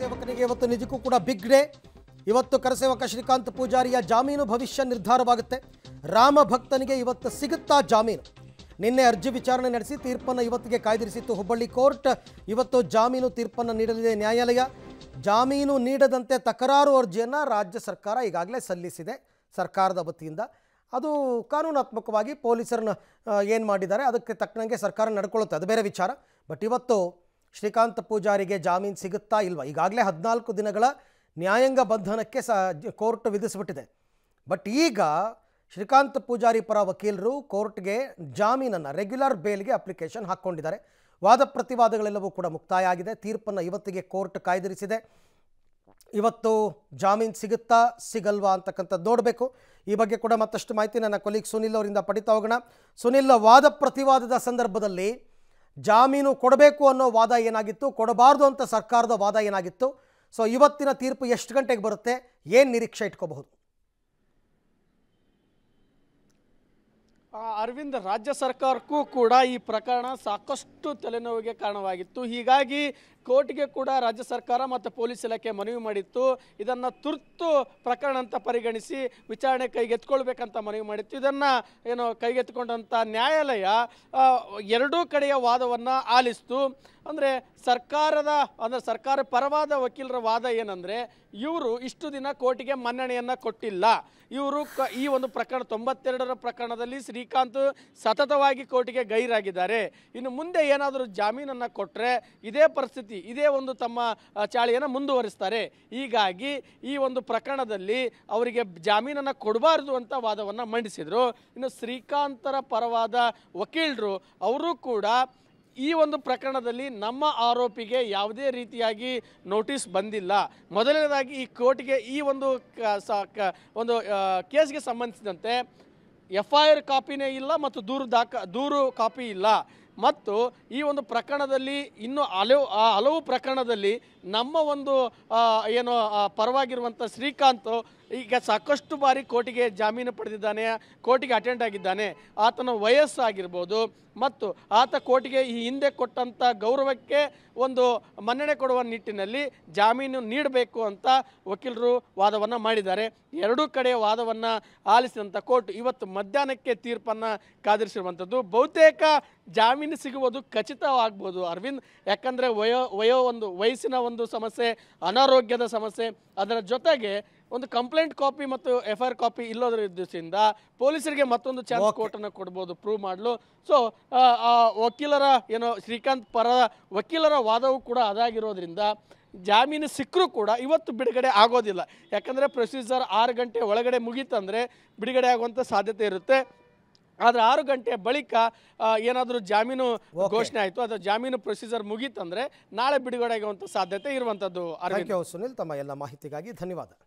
ಕರಸೇವಕರಿಗೆ ಇವತ್ತು ನಿಜಕ್ಕೂ ಕೂಡ ಬಿಗ್ ಡೇ ಇವತ್ತು ಕರಸೇವಕ ಶ್ರೀಕಾಂತ್ ಪೂಜಾರಿಯ ಜಾಮೀನು ಭವಿಷ್ಯ ನಿರ್ಧಾರವಾಗುತ್ತೆ ರಾಮ ಭಕ್ತನಿಗೆ ಇವತ್ತು ಸಿಗುತ್ತಾ ಜಾಮೀನು ನಿನ್ನೆ ಅರ್ಜಿ ವಿಚಾರಣೆ ನಡೆಸಿ ತೀರ್ಪನ್ನು ಇವತ್ತಿಗೆ ಕಾಯ್ದಿರಿಸಿತ್ತು ಹುಬ್ಬಳ್ಳಿ ಕೋರ್ಟ್ ಇವತ್ತು ಜಾಮೀನು ತೀರ್ಪನ್ನು ನೀಡಲಿದೆ ನ್ಯಾಯಾಲಯ ಜಾಮೀನು ನೀಡದಂತೆ ತಕರಾರು ಅರ್ಜಿಯನ್ನು ರಾಜ್ಯ ಸರ್ಕಾರ ಈಗಾಗಲೇ ಸಲ್ಲಿಸಿದೆ ಸರ್ಕಾರದ ವತಿಯಿಂದ ಅದು ಕಾನೂನಾತ್ಮಕವಾಗಿ ಪೊಲೀಸರನ್ನ ಏನು ಮಾಡಿದ್ದಾರೆ ಅದಕ್ಕೆ ತಕ್ಕನಂಗೆ ಸರ್ಕಾರ ನಡ್ಕೊಳ್ಳುತ್ತೆ ಅದು ಬೇರೆ ವಿಚಾರ ಬಟ್ ಇವತ್ತು ಶ್ರೀಕಾಂತ್ ಪೂಜಾರಿಗೆ ಜಾಮೀನು ಸಿಗುತ್ತಾ ಇಲ್ವಾ ಈಗಾಗಲೇ ಹದಿನಾಲ್ಕು ದಿನಗಳ ನ್ಯಾಯಾಂಗ ಬಂಧನಕ್ಕೆ ಸ ಕೋರ್ಟ್ ವಿಧಿಸಿಬಿಟ್ಟಿದೆ ಬಟ್ ಈಗ ಶ್ರೀಕಾಂತ್ ಪೂಜಾರಿ ಪರ ವಕೀಲರು ಕೋರ್ಟ್ಗೆ ಜಾಮೀನನ್ನು ರೆಗ್ಯುಲರ್ ಬೇಲ್ಗೆ ಅಪ್ಲಿಕೇಶನ್ ಹಾಕ್ಕೊಂಡಿದ್ದಾರೆ ವಾದ ಪ್ರತಿವಾದಗಳೆಲ್ಲವೂ ಕೂಡ ಮುಕ್ತಾಯ ಆಗಿದೆ ತೀರ್ಪನ್ನು ಇವತ್ತಿಗೆ ಕೋರ್ಟ್ ಕಾಯ್ದಿರಿಸಿದೆ ಇವತ್ತು ಜಾಮೀನು ಸಿಗುತ್ತಾ ಸಿಗಲ್ವಾ ಅಂತಕ್ಕಂಥದ್ದು ನೋಡಬೇಕು ಈ ಬಗ್ಗೆ ಕೂಡ ಮತ್ತಷ್ಟು ಮಾಹಿತಿ ನನ್ನ ಕೊಲೀಗ್ ಸುನಿಲ್ ಅವರಿಂದ ಪಡಿತಾ ಹೋಗೋಣ ಸುನಿಲ್ ವಾದ ಪ್ರತಿವಾದದ ಸಂದರ್ಭದಲ್ಲಿ ಜಾಮೀನು ಕೊಡಬೇಕು ಅನ್ನೋ ವಾದ ಏನಾಗಿತ್ತು ಕೊಡಬಾರ್ದು ಅಂತ ಸರ್ಕಾರದ ವಾದ ಏನಾಗಿತ್ತು ಸೊ ಇವತ್ತಿನ ತೀರ್ಪು ಎಷ್ಟು ಗಂಟೆಗೆ ಬರುತ್ತೆ ಏನು ನಿರೀಕ್ಷೆ ಇಟ್ಕೋಬಹುದು ಅರವಿಂದ್ ರಾಜ್ಯ ಸರ್ಕಾರಕ್ಕೂ ಕೂಡ ಈ ಪ್ರಕರಣ ಸಾಕಷ್ಟು ತಲೆನೋವಿಗೆ ಕಾರಣವಾಗಿತ್ತು ಹೀಗಾಗಿ ಕೋರ್ಟ್ಗೆ ಕೂಡ ರಾಜ್ಯ ಸರ್ಕಾರ ಮತ್ತು ಪೊಲೀಸ್ ಇಲಾಖೆ ಮನವಿ ಮಾಡಿತ್ತು ಇದನ್ನು ತುರ್ತು ಪ್ರಕರಣ ಅಂತ ಪರಿಗಣಿಸಿ ವಿಚಾರಣೆ ಕೈಗೆತ್ಕೊಳ್ಬೇಕಂತ ಮನವಿ ಮಾಡಿತ್ತು ಇದನ್ನು ಏನು ಕೈಗೆತ್ತಿಕೊಂಡಂಥ ನ್ಯಾಯಾಲಯ ಎರಡೂ ಕಡೆಯ ವಾದವನ್ನು ಆಲಿಸ್ತು ಅಂದರೆ ಸರ್ಕಾರದ ಅಂದರೆ ಸರ್ಕಾರ ಪರವಾದ ವಕೀಲರ ವಾದ ಏನಂದರೆ ಇವರು ಇಷ್ಟು ದಿನ ಕೋರ್ಟಿಗೆ ಮನ್ನಣೆಯನ್ನು ಕೊಟ್ಟಿಲ್ಲ ಇವರು ಕ ಈ ಒಂದು ಪ್ರಕರಣ ತೊಂಬತ್ತೆರಡರ ಪ್ರಕರಣದಲ್ಲಿ ಶ್ರೀಕಾಂತ್ ಸತತವಾಗಿ ಕೋರ್ಟಿಗೆ ಗೈರಾಗಿದ್ದಾರೆ ಇನ್ನು ಮುಂದೆ ಏನಾದರೂ ಜಾಮೀನನ್ನು ಕೊಟ್ಟರೆ ಇದೇ ಪರಿಸ್ಥಿತಿ ಇದೇ ಒಂದು ತಮ್ಮ ಚಾಳಿಯನ್ನು ಮುಂದುವರಿಸ್ತಾರೆ ಹೀಗಾಗಿ ಈ ಒಂದು ಪ್ರಕರಣದಲ್ಲಿ ಅವರಿಗೆ ಜಾಮೀನನ್ನು ಕೊಡಬಾರ್ದು ಅಂತ ವಾದವನ್ನು ಮಂಡಿಸಿದರು ಇನ್ನು ಶ್ರೀಕಾಂತರ ಪರವಾದ ವಕೀಲರು ಅವರು ಕೂಡ ಈ ಒಂದು ಪ್ರಕರಣದಲ್ಲಿ ನಮ್ಮ ಆರೋಪಿಗೆ ಯಾವುದೇ ರೀತಿಯಾಗಿ ನೋಟಿಸ್ ಬಂದಿಲ್ಲ ಮೊದಲನೇದಾಗಿ ಈ ಕೋರ್ಟ್ಗೆ ಈ ಒಂದು ಒಂದು ಕೇಸ್ಗೆ ಸಂಬಂಧಿಸಿದಂತೆ ಎಫ್ ಐ ಆರ್ ಕಾಪಿನೇ ಇಲ್ಲ ಮತ್ತು ದೂರು ದಾಖ ದೂರು ಕಾಪಿ ಇಲ್ಲ ಮತ್ತು ಈ ಒಂದು ಪ್ರಕರಣದಲ್ಲಿ ಇನ್ನು ಹಲವು ಹಲವು ಪ್ರಕರಣದಲ್ಲಿ ನಮ್ಮ ಒಂದು ಏನು ಪರವಾಗಿರುವಂಥ ಶ್ರೀಕಾಂತ್ ಈಗ ಸಾಕಷ್ಟು ಬಾರಿ ಕೋರ್ಟಿಗೆ ಜಾಮೀನು ಪಡೆದಿದ್ದಾನೆ ಕೋರ್ಟಿಗೆ ಅಟೆಂಡ್ ಆಗಿದ್ದಾನೆ ಆತನ ವಯಸ್ಸಾಗಿರ್ಬೋದು ಮತ್ತು ಆತ ಕೋರ್ಟಿಗೆ ಈ ಹಿಂದೆ ಕೊಟ್ಟಂಥ ಗೌರವಕ್ಕೆ ಒಂದು ಮನ್ನಣೆ ಕೊಡುವ ನಿಟ್ಟಿನಲ್ಲಿ ಜಾಮೀನು ನೀಡಬೇಕು ಅಂತ ವಕೀಲರು ವಾದವನ್ನು ಮಾಡಿದ್ದಾರೆ ಎರಡೂ ಕಡೆ ವಾದವನ್ನು ಆಲಿಸಿದಂಥ ಕೋರ್ಟ್ ಇವತ್ತು ಮಧ್ಯಾಹ್ನಕ್ಕೆ ತೀರ್ಪನ್ನು ಕಾದಿರಿಸಿರುವಂಥದ್ದು ಬಹುತೇಕ ಜಾಮೀನು ಜಾಮೀನು ಸಿಗುವುದು ಖಚಿತವಾಗ್ಬೋದು ಅರವಿಂದ್ ಯಾಕಂದರೆ ವಯೋ ವಯೋ ಒಂದು ವಯಸ್ಸಿನ ಒಂದು ಸಮಸ್ಯೆ ಅನಾರೋಗ್ಯದ ಸಮಸ್ಯೆ ಅದರ ಜೊತೆಗೆ ಒಂದು ಕಂಪ್ಲೇಂಟ್ ಕಾಪಿ ಮತ್ತು ಎಫ್ ಐ ಆರ್ ಕಾಪಿ ಇಲ್ಲೋದ್ರ ಪೊಲೀಸರಿಗೆ ಮತ್ತೊಂದು ಚಾನ್ಸ್ ಕೋರ್ಟನ್ನು ಕೊಡ್ಬೋದು ಪ್ರೂವ್ ಮಾಡಲು ಸೊ ಆ ವಕೀಲರ ಏನೋ ಶ್ರೀಕಾಂತ್ ಪರ ವಕೀಲರ ವಾದವೂ ಕೂಡ ಅದಾಗಿರೋದ್ರಿಂದ ಜಾಮೀನು ಸಿಕ್ಕರೂ ಕೂಡ ಇವತ್ತು ಬಿಡುಗಡೆ ಆಗೋದಿಲ್ಲ ಯಾಕಂದರೆ ಪ್ರೊಸೀಜರ್ ಆರು ಗಂಟೆ ಒಳಗಡೆ ಮುಗೀತಂದರೆ ಬಿಡುಗಡೆ ಆಗುವಂಥ ಸಾಧ್ಯತೆ ಇರುತ್ತೆ ಆದರೆ ಆರು ಗಂಟೆ ಬಳಿಕ ಏನಾದರೂ ಜಾಮೀನು ಘೋಷಣೆ ಆಯಿತು ಅಥವಾ ಜಾಮೀನು ಪ್ರೊಸೀಜರ್ ಮುಗೀತಂದರೆ ನಾಳೆ ಬಿಡುಗಡೆ ಆಗುವಂಥ ಸಾಧ್ಯತೆ ಇರುವಂಥದ್ದು ಸುನಿಲ್ ತಮ್ಮ ಎಲ್ಲ ಮಾಹಿತಿಗಾಗಿ ಧನ್ಯವಾದ